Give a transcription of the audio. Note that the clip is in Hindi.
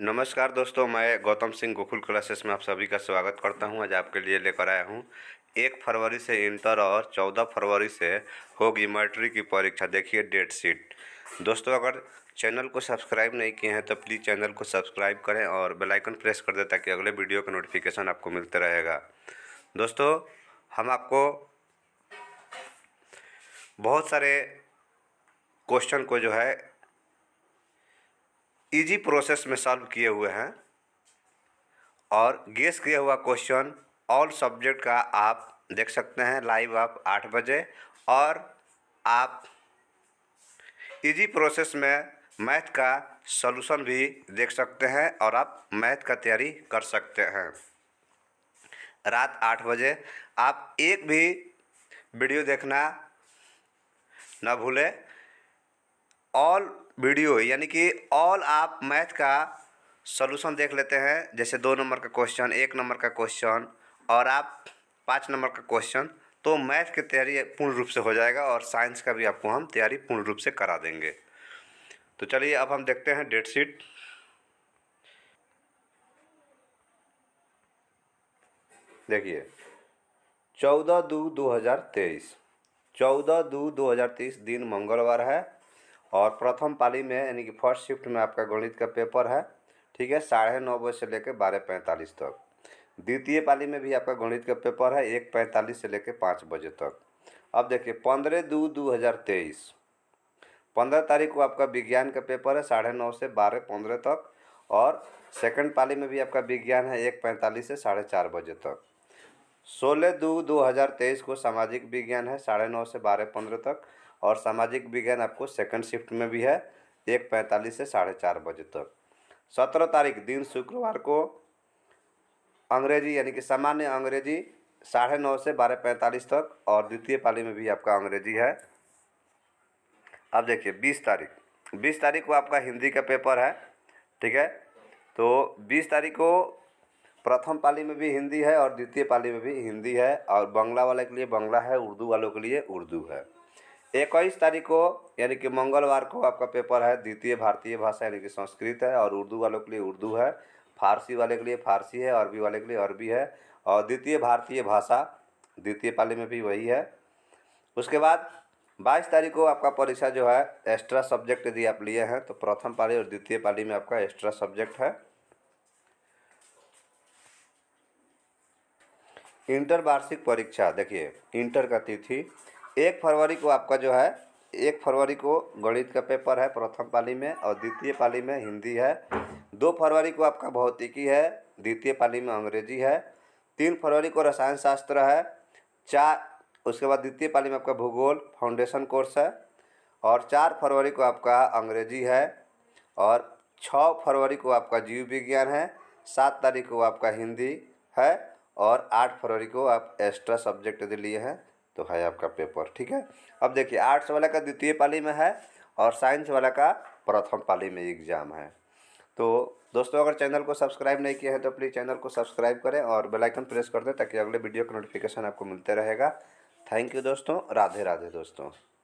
नमस्कार दोस्तों मैं गौतम सिंह गोकुल क्लासेस में आप सभी का स्वागत करता हूं आज आपके लिए लेकर आया हूं एक फरवरी से इंटर और चौदह फरवरी से होगी मैट्रिक की परीक्षा देखिए डेट शीट दोस्तों अगर चैनल को सब्सक्राइब नहीं किए हैं तो प्लीज़ चैनल को सब्सक्राइब करें और बेल आइकन प्रेस कर दें ताकि अगले वीडियो का नोटिफिकेशन आपको मिलते रहेगा दोस्तों हम आपको बहुत सारे क्वेश्चन को जो है इजी प्रोसेस में सॉल्व किए हुए हैं और गेस किया हुआ क्वेश्चन ऑल सब्जेक्ट का आप देख सकते हैं लाइव आप आठ बजे और आप इजी प्रोसेस में मैथ का सोलूसन भी देख सकते हैं और आप मैथ का तैयारी कर सकते हैं रात आठ बजे आप एक भी वीडियो देखना ना भूलें ऑल वीडियो यानी कि ऑल आप मैथ का सोलूशन देख लेते हैं जैसे दो नंबर का क्वेश्चन एक नंबर का क्वेश्चन और आप पाँच नंबर का क्वेश्चन तो मैथ की तैयारी पूर्ण रूप से हो जाएगा और साइंस का भी आपको हम तैयारी पूर्ण रूप से करा देंगे तो चलिए अब हम देखते हैं डेट शीट देखिए चौदह दो दो हज़ार तेईस चौदह दो दो हज़ार तेईस दिन मंगलवार है और प्रथम पाली में यानी कि फर्स्ट शिफ्ट में आपका गणित का पेपर है ठीक है साढ़े नौ बजे से लेकर बारह पैंतालीस तक द्वितीय पाली में भी आपका गणित का पेपर है एक पैंतालीस से लेकर पाँच बजे तक अब देखिए पंद्रह दो दो हज़ार तेईस पंद्रह तारीख को आपका विज्ञान का पेपर है साढ़े नौ से बारह पंद्रह तक और सेकंड पाली में भी आपका विज्ञान है एक पैंतालीस से साढ़े चार बजे तक सोलह दो दो हज़ार तेईस को सामाजिक विज्ञान है साढ़े नौ से बारह पंद्रह तक और सामाजिक विज्ञान आपको सेकंड शिफ्ट में भी है एक पैंतालीस से साढ़े चार बजे तक सत्रह तारीख दिन शुक्रवार को अंग्रेजी यानी कि सामान्य अंग्रेजी साढ़े नौ से बारह पैंतालीस तक और द्वितीय पाली में भी आपका अंग्रेजी है अब देखिए बीस तारीख बीस तारीख को आपका हिंदी का पेपर है ठीक है तो बीस तारीख को प्रथम पाली में भी हिंदी है और द्वितीय पाली में भी हिंदी है और बंगला वाले के लिए बंगला है उर्दू वालों के लिए उर्दू है इक्कीस तारीख को यानी कि मंगलवार को आपका पेपर है द्वितीय भारतीय भाषा यानी कि संस्कृत है और उर्दू वालों के लिए उर्दू है फारसी वाले के लिए फारसी है अरबी वाले के लिए अरबी है और द्वितीय भारतीय भाषा द्वितीय पाली में भी वही है उसके बाद 22 तारीख को आपका परीक्षा जो है एक्स्ट्रा सब्जेक्ट यदि आप लिए हैं तो प्रथम पाली और द्वितीय पाली में आपका एक्स्ट्रा सब्जेक्ट है इंटर वार्षिक परीक्षा देखिए इंटर का तिथि एक फरवरी को आपका जो है एक फरवरी को गणित का पेपर है प्रथम पाली में और द्वितीय पाली में हिंदी है दो फरवरी को आपका भौतिकी है द्वितीय पाली में अंग्रेजी है तीन फरवरी को रसायन शास्त्र है चार उसके बाद द्वितीय पाली में आपका भूगोल फाउंडेशन कोर्स है और चार फरवरी को आपका अंग्रेजी है और छः फरवरी को आपका जीव विज्ञान है सात तारीख को आपका हिंदी है और आठ फरवरी को आप एक्स्ट्रा सब्जेक्ट लिए हैं तो है आपका पेपर ठीक है अब देखिए आर्ट्स वाला का द्वितीय पाली में है और साइंस वाला का प्रथम पाली में एग्ज़ाम है तो दोस्तों अगर चैनल को सब्सक्राइब नहीं किया है तो प्लीज़ चैनल को सब्सक्राइब करें और बेल आइकन प्रेस कर दें ताकि अगले वीडियो का नोटिफिकेशन आपको मिलते रहेगा थैंक यू दोस्तों राधे राधे दोस्तों